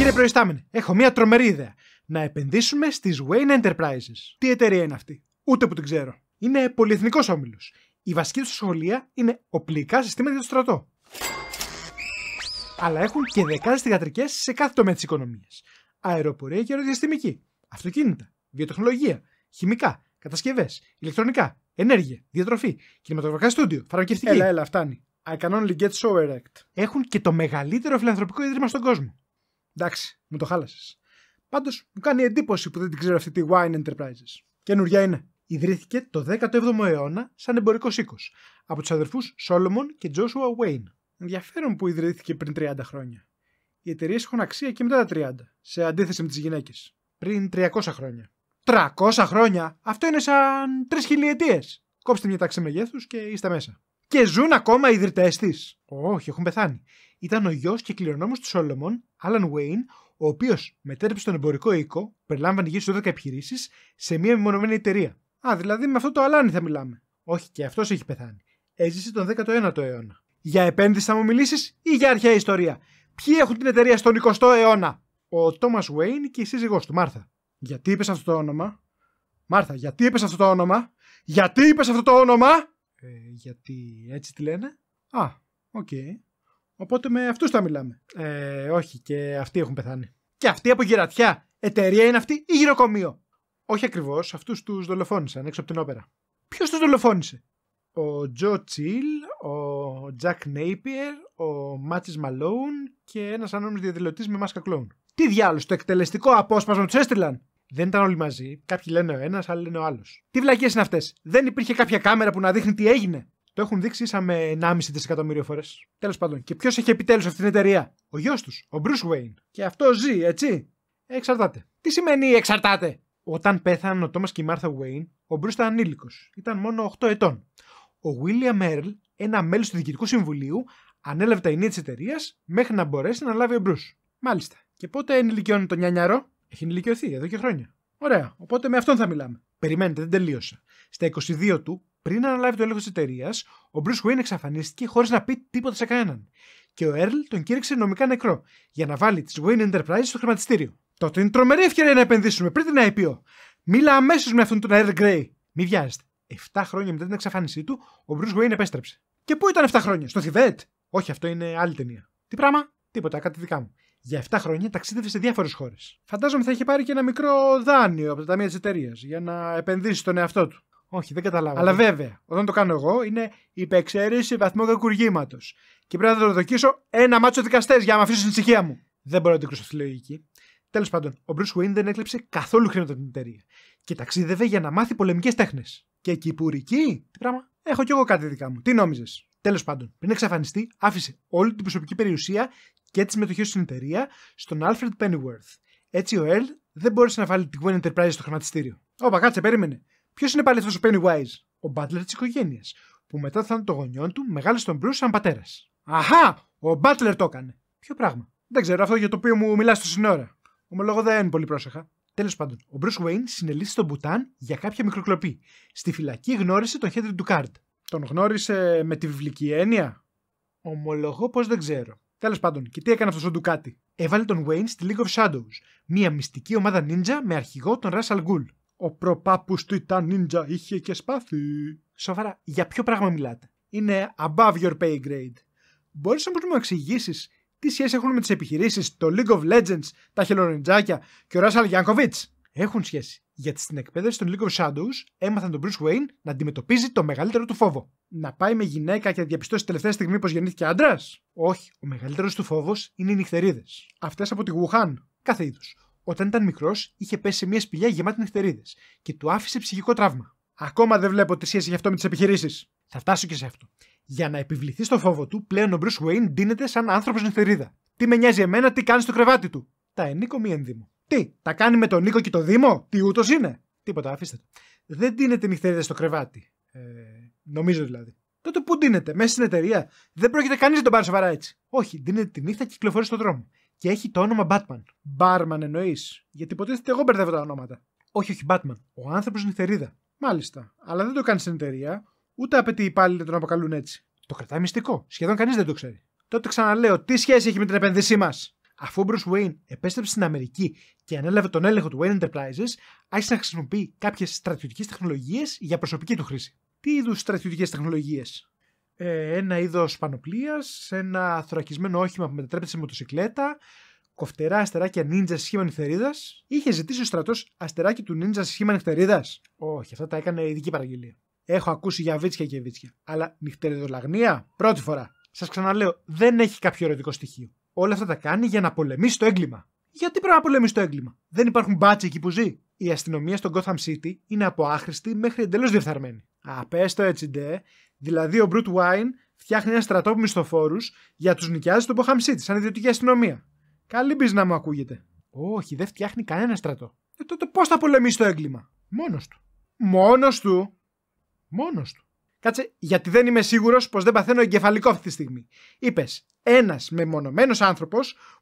Κύριε Προϊστάμενε, έχω μία τρομερή ιδέα. Να επενδύσουμε στις Wayne Enterprises. Τι εταιρεία είναι αυτή, ούτε που την ξέρω. Είναι πολυεθνικός όμιλος. Η βασική τους σχολεία είναι οπλικά συστήματα για το στρατό. Αλλά έχουν και δεκάδες θηγατρικές σε κάθε τομέα της οικονομίας. Αεροπορία και αεροδιαστημική. Αυτοκίνητα. Βιοτεχνολογία. Χημικά. Κατασκευές. Ηλεκτρονικά. Ενέργεια. Διατροφή. Κινηματογραφικά στούντιο. Φαρμακευτική. Έλα, έλα, φτάνει. I can only get so erect. Έχουν και το μεγαλύτερο φιλανθρωπικό ίδρυμα στον κόσμο. Εντάξει, μου το χάλασες. Πάντως, μου κάνει εντύπωση που δεν την ξέρω αυτή τη Wine Enterprises. Καινούργια είναι. Ιδρύθηκε το 17ο αιώνα σαν εμπορικός οίκος από τους αδερφούς Σόλομον και Τζόσουα Wayne. Ενδιαφέρον που ιδρύθηκε πριν 30 χρόνια. Οι εταιρείες έχουν αξία και μετά τα 30, σε αντίθεση με τις γυναίκες. Πριν 300 χρόνια. 300 χρόνια! Αυτό είναι σαν τρεις χιλιετίες! Κόψτε μια τάξη μεγέθους και είστε μέσα και ζουν ακόμα οι ιδρυτές της. Όχι, έχουν πεθάνει. Ήταν ο γιος και κληρονόμος του Σόλομον, Άλαν Βέιν, ο οποίος μετέρεψε τον εμπορικό οίκο, περιλάμβανε γύρω στις 12 επιχειρήσεις, σε μία μεμονωμένη εταιρεία. Α, δηλαδή με αυτό το αλάνι θα μιλάμε. Όχι, και αυτός έχει πεθάνει. Έζησε τον 19ο αιώνα. Για επένδυση θα μου μιλήσεις ή για αρχαία ιστορία. Ποιοι έχουν την εταιρεία στον 20ο αιώνα. Ο Τόμας Βέιν και η σύζυγός του, Μάρθα. Γιατί είπες αυτό το όνομα. Μάρθα, γιατί είπες αυτό το όνομα. Γιατί είπες αυτό το όνομα. Ε, γιατί έτσι τη λένε. Α, οκ. Οπότε με αυτούς θα μιλάμε. Ε, όχι, και αυτοί έχουν πεθάνει. Και αυτοί από γυρατιά. Εταιρεία είναι αυτή ή γυροκομείο. Όχι ακριβώς, αυτούς τους δολοφόνησαν έξω από την όπερα. Ποιος τους δολοφόνησε, Ο Τζο Τσιλ, ο Τζακ Νέιπιερ, ο Μάτσις Μαλόουν και ένας ανώνυμος διαδηλωτής με μάσκα κλόουν. Τι διάλογο, το εκτελεστικό απόσπασμα τους έστειλαν. Δεν ήταν όλοι μαζί. Κάποιοι λένε ο ένας, άλλοι λένε ο άλλος. Τι βλακίες είναι αυτές. Δεν υπήρχε κάποια κάμερα που να δείχνει τι έγινε. Το έχουν δείξει ίσα με 1,5 δισεκατομμύριο φορές. Τέλος πάντων. Και ποιος έχει επιτέλους αυτή την εταιρεία. Ο γιος τους, ο Bruce Wayne. Και αυτό ζει, έτσι. Εξαρτάται. Τι σημαίνει εξαρτάται. Όταν πέθαναν ο Τόμα και η Μάρθα Wayne, ο Bruce ήταν ανήλικος. Ήταν μόνο 8 ετών. Ο William Earl, ένα μέλος του Διοικητικού Συμβουλίου, ανέλαβε τα ενία της εταιρείας μέχρι να μπορέσει να λάβει ο Bruce. Μάλιστα. Και πότε ενηλικιώνει τον νιανιαρό, έχει ενηλικιωθεί εδώ και χρόνια. Ωραία. Οπότε με αυτόν θα μιλάμε. Περιμένετε, δεν τελείωσα. Στα 22 του, πριν αναλάβει το έλεγχος της εταιρείας, ο Bruce Wayne εξαφανίστηκε χωρίς να πει τίποτα σε κανέναν. Και ο Earl τον κήρυξε νομικά νεκρό για να βάλει τη Wayne Enterprise στο χρηματιστήριο. Τότε είναι τρομερή ευκαιρία να επενδύσουμε πριν την IPO. Μίλα αμέσως με αυτόν τον Earl Grey. Μη βιάζεται. 7 χρόνια μετά την εξαφάνισή του, ο Bruce Wayne επέστρεψε. Και πού ήταν 7 χρόνια, στο Θιβέτ. Όχι, αυτό είναι άλλη ταινία. Τι πράγμα, τίποτα, κάτι δικά μου για 7 χρόνια ταξίδευε σε διάφορες χώρες. Φαντάζομαι θα είχε πάρει και ένα μικρό δάνειο από τα ταμεία της εταιρείας για να επενδύσει τον εαυτό του. Όχι, δεν καταλάβω. Αλλά βέβαια, όταν το κάνω εγώ, είναι υπεξαίρεση βαθμό κακουργήματος. Και πρέπει να το δοκίσω ένα μάτσο δικαστές για να με αφήσει την ησυχία μου. Δεν μπορώ να αντικρούσω αυτή τη λογική. Τέλος πάντων, ο Bruce Wayne δεν έκλεψε καθόλου χρήματα την εταιρεία. Και ταξίδευε για να μάθει πολεμικές τέχνες. Και κυπουρική, τι πράγμα. Έχω κι εγώ κάτι δικά μου. Τι νόμιζες. Τέλος πάντων, πριν εξαφανιστεί, άφησε όλη την προσωπική περιουσία και τη συμμετοχή στην εταιρεία στον Alfred Pennyworth. Έτσι ο Earl δεν μπόρεσε να βάλει την Gwen Enterprise στο χρηματιστήριο. Ωπα, κάτσε, περίμενε. Ποιος είναι πάλι αυτός ο Pennywise, ο Butler της οικογένειας, που μετά θάνατο των γονιών του μεγάλωσε τον Bruce σαν πατέρας. Αχά! Ο Butler το έκανε. Ποιο πράγμα. Δεν ξέρω, αυτό για το οποίο μου μιλάς στο σύνορα. Ομολόγω δεν πολύ πρόσεχα. Τέλος πάντων, ο Bruce Wayne συνελήθη στον Μπουτάν για κάποια μικροκλοπή. Στη φυλακή γνώρισε τον Χέντρι Ντουκάρντ. Τον γνώρισε με τη βιβλική έννοια. Ομολογώ πως δεν ξέρω. Τέλος πάντων, και τι έκανε αυτός ο Ντουκάτι. Έβαλε τον Wayne στη League of Shadows, μια μυστική ομάδα ninja με αρχηγό τον Russell Γκουλ. Ο προπάπους του ήταν ninja, είχε και σπάθη. Σοβαρά, για ποιο πράγμα μιλάτε. Είναι above your pay grade. Μπορείς όμως να μου εξηγήσεις τι σχέση έχουν με τις επιχειρήσεις, το League of Legends, τα χελονιτζάκια και ο Russell Γιάνκοβιτ. Έχουν σχέση. Γιατί στην εκπαίδευση των League of Shadows έμαθαν τον Bruce Wayne να αντιμετωπίζει το μεγαλύτερο του φόβο. Να πάει με γυναίκα και να διαπιστώσει τελευταία στιγμή πως γεννήθηκε άντρας. Όχι, ο μεγαλύτερος του φόβος είναι οι νυχτερίδες. Αυτές από τη Wuhan, κάθε είδους. Όταν ήταν μικρός, είχε πέσει σε μια σπηλιά γεμάτη νυχτερίδες και του άφησε ψυχικό τραύμα. Ακόμα δεν βλέπω τη σχέση γι' αυτό με τις επιχειρήσεις. Θα φτάσω και σε αυτό. Για να επιβληθεί στο φόβο του, πλέον ο Bruce Wayne ντύνεται σαν άνθρωπος νυχτερίδα. Τι με νοιάζει εμένα, τι κάνει στο κρεβάτι του. Τα ενίκο μη ένδυμο. Τι, τα κάνει με τον Νίκο και το Δήμο, τι ούτως είναι. Τίποτα, αφήστε το. Δεν τίνεται νυχτερίδα στο κρεβάτι. Ε, νομίζω δηλαδή. Τότε πού τίνεται, μέσα στην εταιρεία. Δεν πρόκειται κανείς να τον πάρει σοβαρά έτσι. Όχι, δίνεται τη νύχτα και κυκλοφορεί στον δρόμο. Και έχει το όνομα Batman. Μπάρμαν εννοείς. Γιατί υποτίθεται εγώ μπερδεύω τα ονόματα. Όχι, όχι, Batman. Ο άνθρωπος νυχτερίδα. Μάλιστα. Αλλά δεν το κάνει στην εταιρεία, ούτε απαιτεί οι υπάλληλοι να τον αποκαλούν έτσι. Το κρατάει μυστικό. Σχεδόν κανείς δεν το ξέρει. Τότε ξαναλέω, τι σχέση έχει με την επένδυσή μας. Αφού ο Bruce Wayne επέστρεψε στην Αμερική και ανέλαβε τον έλεγχο του Wayne Enterprises, άρχισε να χρησιμοποιεί κάποιες στρατιωτικές τεχνολογίες για προσωπική του χρήση. Τι είδους στρατιωτικές τεχνολογίες, ε, Ένα είδος πανοπλίας, ένα θωρακισμένο όχημα που μετατρέπεται σε μοτοσυκλέτα, κοφτερά αστεράκια νίντζα σε σχήμα νυχτερίδας. Είχε ζητήσει ο στρατός αστεράκι του νίντζα σε σχήμα νυχτερίδας. Όχι, αυτά τα έκανε ειδική παραγγελία. Έχω ακούσει για βίτσια και βίτσια. Αλλά νυχτεριδολαγνία, πρώτη φορά. Σας ξαναλέω, δεν έχει κάποιο ερωτικό στοιχείο όλα αυτά τα κάνει για να πολεμήσει το έγκλημα. Γιατί πρέπει να πολεμήσει το έγκλημα. Δεν υπάρχουν μπάτσε εκεί που ζει. Η αστυνομία στο Gotham City είναι από άχρηστη μέχρι εντελώς διεφθαρμένη. Α, πες το έτσι ντε. Δηλαδή ο Μπρουτ Wine φτιάχνει ένα στρατό που μισθοφόρους για τους νοικιάζει στο Gotham City, σαν ιδιωτική αστυνομία. Καλή μπει να μου ακούγεται. Όχι, δεν φτιάχνει κανένα στρατό. Ε, τότε πώς θα πολεμήσει το έγκλημα. Μόνος του. Μόνος του. Μόνος του. Κάτσε, γιατί δεν είμαι σίγουρος πως δεν παθαίνω εγκεφαλικό αυτή τη στιγμή. Είπες, ένας μεμονωμένος άνθρωπος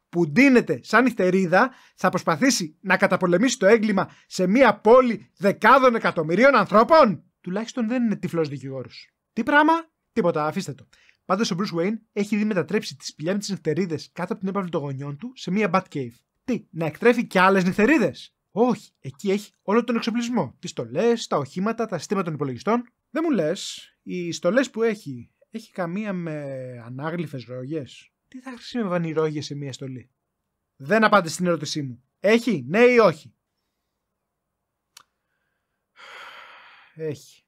που ντύνεται σαν νυφτερίδα θα προσπαθήσει να καταπολεμήσει το έγκλημα σε μια πόλη δεκάδων εκατομμυρίων ανθρώπων. Τουλάχιστον δεν είναι τυφλός δικηγόρος. Τι πράγμα, τίποτα, αφήστε το. Πάντως ο Bruce Wayne έχει δει μετατρέψει τις με τι νυχτερίδες κάτω από την έπαυλη των γονιών του σε μια Bat Τι, να εκτρέφει και άλλες νυχτερίδες. Όχι, εκεί έχει όλο τον εξοπλισμό. Τις στολές, τα οχήματα, τα συστήματα των υπολογιστών, δεν μου λες, οι στολές που έχει, έχει καμία με ανάγλυφες ρόγες. Τι θα χρησιμεύαν οι ρόγες σε μια στολή. Δεν απάντησε στην ερώτησή μου. Έχει, ναι ή όχι. Έχει.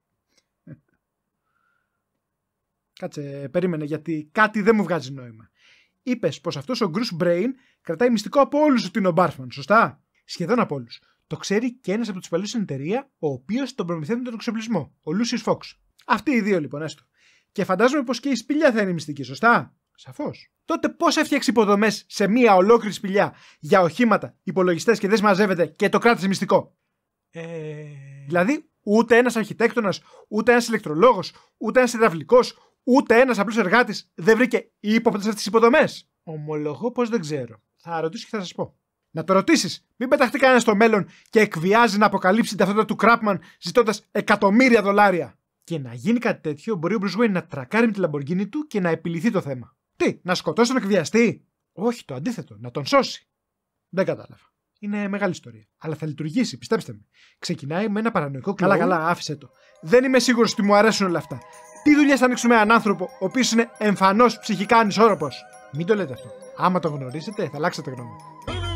Κάτσε, περίμενε γιατί κάτι δεν μου βγάζει νόημα. Είπες πως αυτός ο Γκρου Μπρέιν κρατάει μυστικό από όλους του την Μπάρφμαν, σωστά. Σχεδόν από όλους. Το ξέρει και ένας από τους υπαλλήλου στην εταιρεία, ο οποίος τον προμηθεύει τον εξοπλισμό, ο Λούσιος Φόξ. Αυτοί οι δύο λοιπόν, έστω. Και φαντάζομαι πως και η σπηλιά θα είναι μυστική, σωστά. Σαφώς. Τότε πώς έφτιαξε υποδομές σε μία ολόκληρη σπηλιά για οχήματα, υπολογιστές και δεν μαζεύεται και το κράτησε μυστικό. Ε... Δηλαδή, ούτε ένας αρχιτέκτονας, ούτε ένας ηλεκτρολόγος, ούτε ένας υδραυλικός, ούτε ένας απλός εργάτης δεν βρήκε ύποπτες αυτές τις υποδομές. Ομολογώ πως δεν ξέρω. Θα ρωτήσω και θα σας πω. Να το ρωτήσεις. Μην πεταχτεί κανένας στο μέλλον και εκβιάζει να αποκαλύψει την ταυτότητα του Κράπμαν ζητώντας εκατομμύρια δολάρια. Και να γίνει κάτι τέτοιο, μπορεί ο Μπρουζουέιν να τρακάρει με τη λαμπορκίνη του και να επιληθεί το θέμα. Τι, να σκοτώσει τον εκβιαστή. Όχι, το αντίθετο, να τον σώσει. Δεν κατάλαβα. Είναι μεγάλη ιστορία. Αλλά θα λειτουργήσει, πιστέψτε με. Ξεκινάει με ένα παρανοϊκό κλειδί. Καλά, καλά, άφησε το. Δεν είμαι σίγουρος ότι μου αρέσουν όλα αυτά. Τι δουλειά θα ανοίξουμε έναν άνθρωπο, ο οποίος είναι εμφανώς ψυχικά ανισόρροπος. Μην το λέτε αυτό. Άμα το γνωρίσετε, θα αλλάξετε γνώμη.